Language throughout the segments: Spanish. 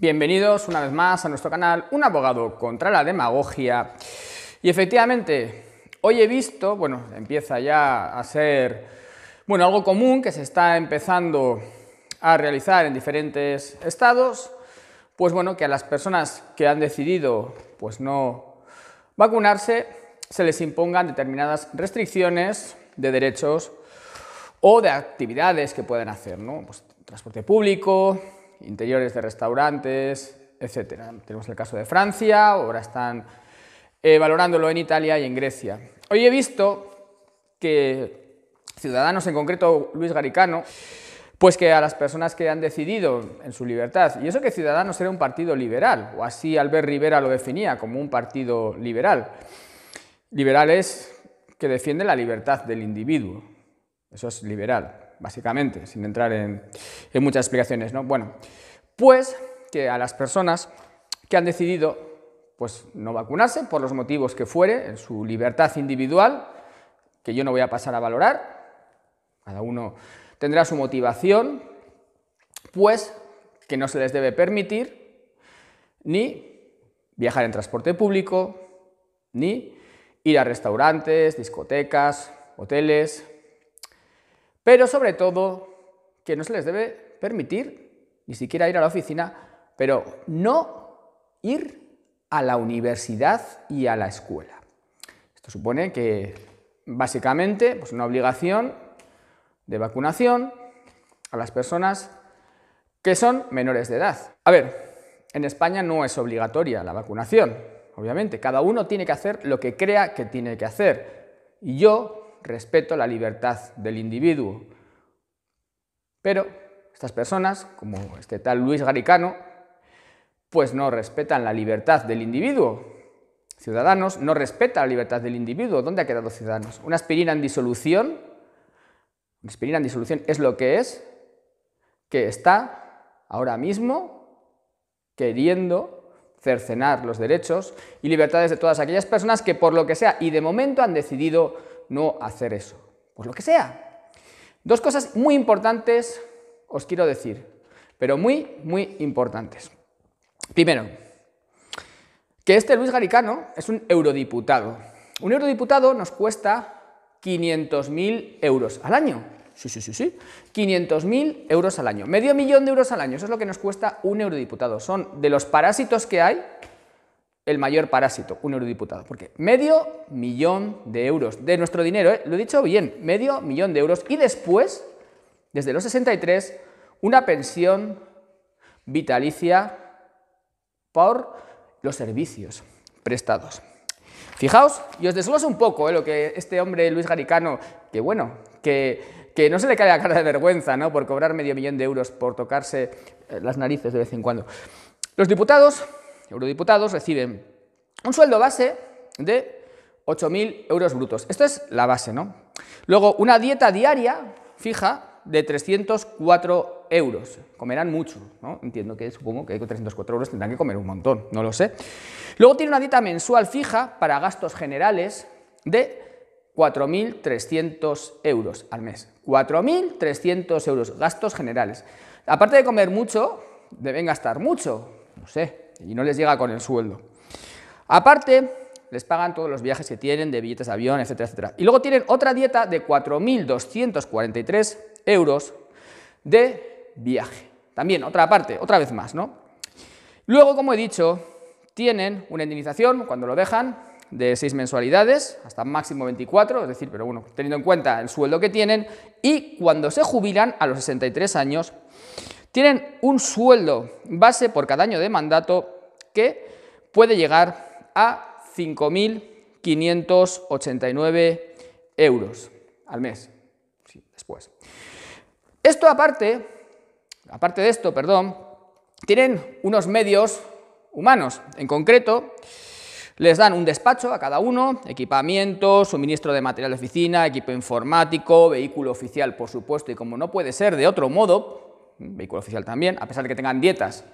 Bienvenidos una vez más a nuestro canal Un abogado contra la demagogia. Y efectivamente, hoy he visto, bueno, empieza ya a ser, bueno, algo común que se está empezando a realizar en diferentes estados, pues bueno, que a las personas que han decidido pues no vacunarse se les impongan determinadas restricciones de derechos o de actividades que pueden hacer, ¿no? Pues, transporte público, interiores de restaurantes, etc. Tenemos el caso de Francia, ahora están eh, valorándolo en Italia y en Grecia. Hoy he visto que ciudadanos, en concreto Luis Garicano, pues que a las personas que han decidido en su libertad, y eso que Ciudadanos era un partido liberal, o así Albert Rivera lo definía, como un partido liberal. Liberal es que defiende la libertad del individuo, eso es liberal básicamente, sin entrar en, muchas explicaciones, ¿no? Bueno, pues que a las personas que han decidido pues no vacunarse por los motivos que fuere, en su libertad individual, que yo no voy a pasar a valorar, cada uno tendrá su motivación, pues que no se les debe permitir ni viajar en transporte público, ni ir a restaurantes, discotecas, hoteles, pero sobre todo que no se les debe permitir ni siquiera ir a la oficina, pero no ir a la universidad y a la escuela. Esto supone que básicamente pues una obligación de vacunación a las personas que son menores de edad. A ver, en España no es obligatoria la vacunación, obviamente, cada uno tiene que hacer lo que crea que tiene que hacer. Y yo respeto a la libertad del individuo. Pero estas personas, como este tal Luis Garicano, pues no respetan la libertad del individuo. Ciudadanos no respeta la libertad del individuo. ¿Dónde ha quedado Ciudadanos? Una aspirina en disolución. Una aspirina en disolución es lo que es, que está ahora mismo queriendo cercenar los derechos y libertades de todas aquellas personas que por lo que sea y de momento han decidido no hacer eso? Pues lo que sea. Dos cosas muy importantes os quiero decir, pero muy, muy importantes. Primero, que este Luis Garicano es un eurodiputado. Un eurodiputado nos cuesta 500.000 euros al año. Sí, sí, sí, sí. 500.000 euros al año. Medio millón de euros al año. Eso es lo que nos cuesta un eurodiputado. Son de los parásitos que hay el mayor parásito, un eurodiputado. Porque medio millón de euros de nuestro dinero, ¿eh? lo he dicho bien, medio millón de euros. Y después, desde los 63, una pensión vitalicia por los servicios prestados. Fijaos, y os desgloso un poco ¿eh? lo que este hombre Luis Garicano, que bueno, que, que no se le cae la cara de vergüenza ¿no? por cobrar medio millón de euros por tocarse eh, las narices de vez en cuando. Los diputados eurodiputados reciben un sueldo base de 8.000 euros brutos. Esto es la base, ¿no? Luego, una dieta diaria fija de 304 euros. Comerán mucho, ¿no? Entiendo que supongo que con 304 euros tendrán que comer un montón, no lo sé. Luego tiene una dieta mensual fija para gastos generales de 4.300 euros al mes. 4.300 euros, gastos generales. Aparte de comer mucho, deben gastar mucho, no sé, y no les llega con el sueldo. Aparte, les pagan todos los viajes que tienen de billetes de avión, etcétera, etcétera. Y luego tienen otra dieta de 4.243 euros de viaje. También, otra parte, otra vez más, ¿no? Luego, como he dicho, tienen una indemnización cuando lo dejan de 6 mensualidades, hasta máximo 24, es decir, pero bueno, teniendo en cuenta el sueldo que tienen, y cuando se jubilan a los 63 años, tienen un sueldo base por cada año de mandato que puede llegar a 5.589 euros al mes, después. Esto aparte, aparte de esto, perdón, tienen unos medios humanos. En concreto, les dan un despacho a cada uno, equipamiento, suministro de material de oficina, equipo informático, vehículo oficial, por supuesto, y como no puede ser de otro modo, vehículo oficial también, a pesar de que tengan dietas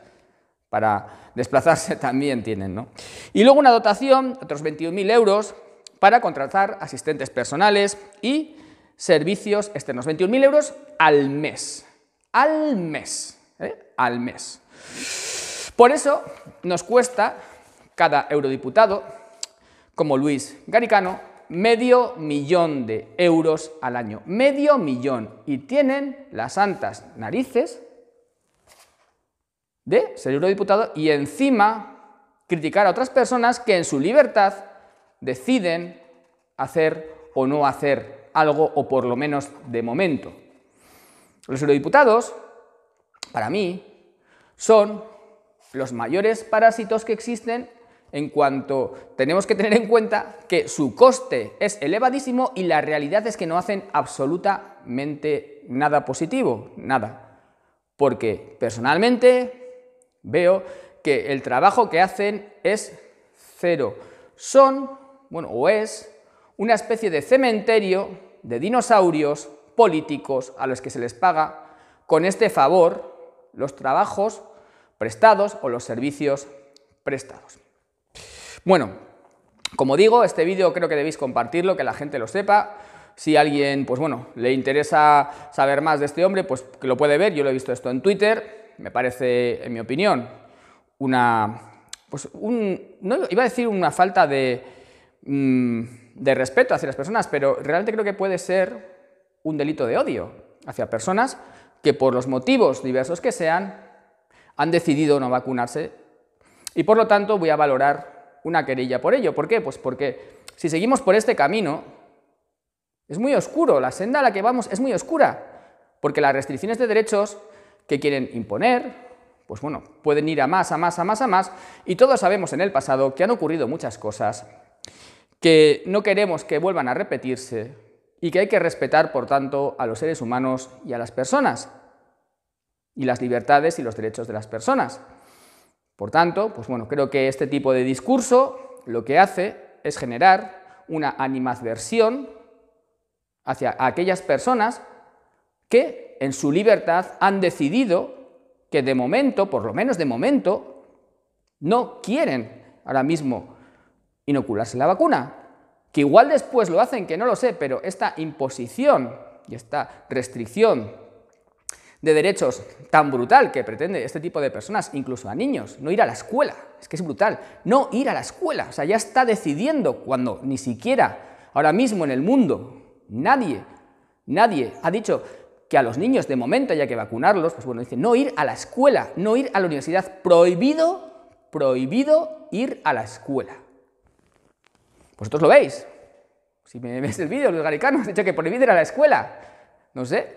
para desplazarse también tienen. ¿no? Y luego una dotación, otros 21.000 euros, para contratar asistentes personales y servicios externos. 21.000 euros al mes. Al mes. ¿eh? Al mes. Por eso nos cuesta cada eurodiputado, como Luis Garicano, medio millón de euros al año. Medio millón. Y tienen las santas narices de ser eurodiputado y encima criticar a otras personas que en su libertad deciden hacer o no hacer algo, o por lo menos de momento. Los eurodiputados, para mí, son los mayores parásitos que existen en cuanto tenemos que tener en cuenta que su coste es elevadísimo y la realidad es que no hacen absolutamente nada positivo, nada. Porque personalmente veo que el trabajo que hacen es cero. Son, bueno, o es una especie de cementerio de dinosaurios políticos a los que se les paga con este favor los trabajos prestados o los servicios prestados. Bueno, como digo, este vídeo creo que debéis compartirlo, que la gente lo sepa. Si a alguien, pues bueno, le interesa saber más de este hombre, pues que lo puede ver. Yo lo he visto esto en Twitter me parece, en mi opinión, una, pues un, no, iba a decir una falta de, mm, de respeto hacia las personas, pero realmente creo que puede ser un delito de odio hacia personas que por los motivos diversos que sean han decidido no vacunarse y por lo tanto voy a valorar una querella por ello. ¿Por qué? Pues porque si seguimos por este camino es muy oscuro, la senda a la que vamos es muy oscura, porque las restricciones de derechos que quieren imponer, pues bueno, pueden ir a más, a más, a más, a más, y todos sabemos en el pasado que han ocurrido muchas cosas que no queremos que vuelvan a repetirse y que hay que respetar, por tanto, a los seres humanos y a las personas, y las libertades y los derechos de las personas. Por tanto, pues bueno, creo que este tipo de discurso lo que hace es generar una animadversión hacia aquellas personas que en su libertad han decidido que de momento, por lo menos de momento, no quieren ahora mismo inocularse la vacuna. Que igual después lo hacen, que no lo sé, pero esta imposición y esta restricción de derechos tan brutal que pretende este tipo de personas, incluso a niños, no ir a la escuela, es que es brutal, no ir a la escuela, o sea, ya está decidiendo cuando ni siquiera ahora mismo en el mundo nadie, nadie ha dicho que a los niños de momento haya que vacunarlos, pues bueno, dice no ir a la escuela, no ir a la universidad, prohibido, prohibido ir a la escuela. Vosotros lo veis. Si me ves el vídeo, Luis Garicano, has dicho que prohibido ir a la escuela. No sé,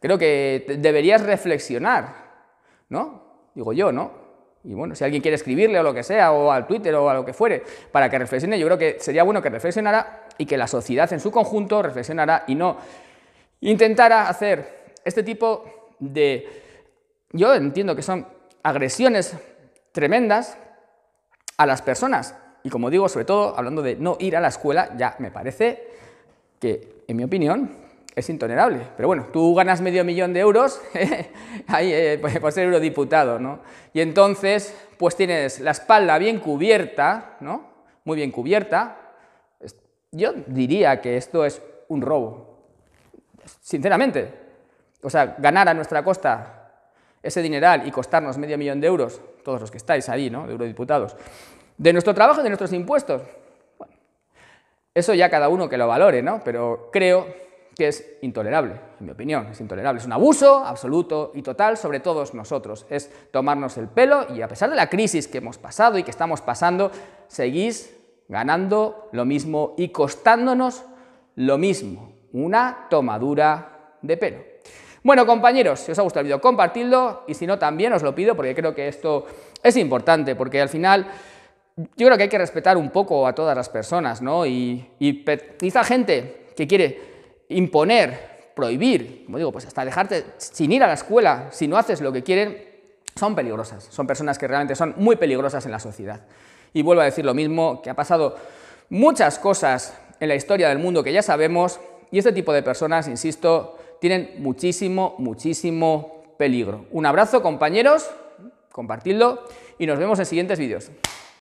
creo que deberías reflexionar, ¿no? Digo yo, ¿no? Y bueno, si alguien quiere escribirle o lo que sea, o al Twitter o a lo que fuere, para que reflexione, yo creo que sería bueno que reflexionara y que la sociedad en su conjunto reflexionara y no intentara hacer este tipo de, yo entiendo que son agresiones tremendas a las personas. Y como digo, sobre todo hablando de no ir a la escuela, ya me parece que, en mi opinión, es intolerable. Pero bueno, tú ganas medio millón de euros eh, eh, pues, por ser eurodiputado, ¿no? Y entonces, pues tienes la espalda bien cubierta, ¿no? Muy bien cubierta. Yo diría que esto es un robo sinceramente, o sea, ganar a nuestra costa ese dineral y costarnos medio millón de euros, todos los que estáis ahí, ¿no? De eurodiputados, de nuestro trabajo y de nuestros impuestos. eso ya cada uno que lo valore, ¿no? Pero creo que es intolerable, en mi opinión, es intolerable. Es un abuso absoluto y total sobre todos nosotros. Es tomarnos el pelo y a pesar de la crisis que hemos pasado y que estamos pasando, seguís ganando lo mismo y costándonos lo mismo una tomadura de pelo. Bueno, compañeros, si os ha gustado el vídeo, compartidlo y si no, también os lo pido porque creo que esto es importante, porque al final yo creo que hay que respetar un poco a todas las personas, ¿no? Y, y, gente que quiere imponer, prohibir, como digo, pues hasta dejarte sin ir a la escuela si no haces lo que quieren, son peligrosas, son personas que realmente son muy peligrosas en la sociedad. Y vuelvo a decir lo mismo, que ha pasado muchas cosas en la historia del mundo que ya sabemos, y este tipo de personas, insisto, tienen muchísimo, muchísimo peligro. Un abrazo, compañeros, compartidlo y nos vemos en siguientes vídeos.